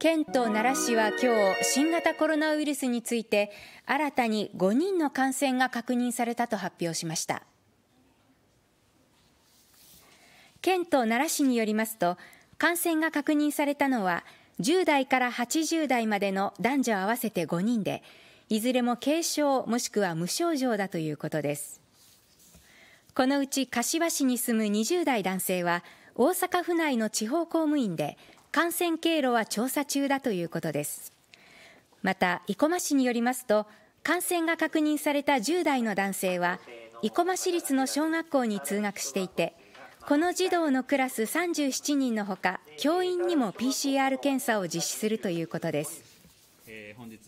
県と奈良市は今日新型コロナウイルスについて新たに5人の感染が確認されたと発表しました県と奈良市によりますと感染が確認されたのは10代から80代までの男女合わせて5人でいずれも軽症もしくは無症状だということですこのうち柏市に住む20代男性は大阪府内の地方公務員で感染経路は調査中だということですまた生駒市によりますと感染が確認された10代の男性は生駒市立の小学校に通学していてこの児童のクラス37人のほか教員にも PCR 検査を実施するということです。え本日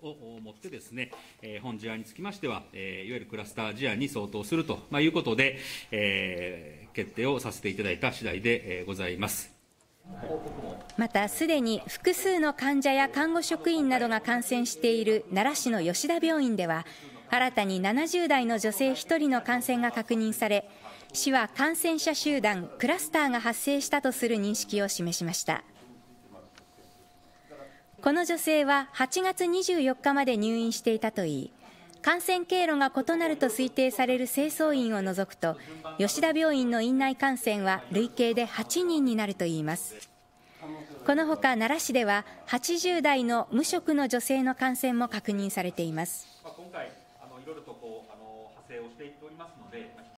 をもってですね、え本事案につきましては、えいわゆるクラスター事案に相当すると、まあ、いうことで、え決定をさせていただいた次第で、えございます。またすでに複数の患者や看護職員などが感染している奈良市の吉田病院では新たに70代の女性1人の感染が確認され市は感染者集団クラスターが発生したとする認識を示しましたこの女性は8月24日まで入院していたといい感染経路が異なると推定される清掃員を除くと吉田病院の院内感染は累計で8人になるといいますこのほか奈良市では80代の無職の女性の感染も確認されています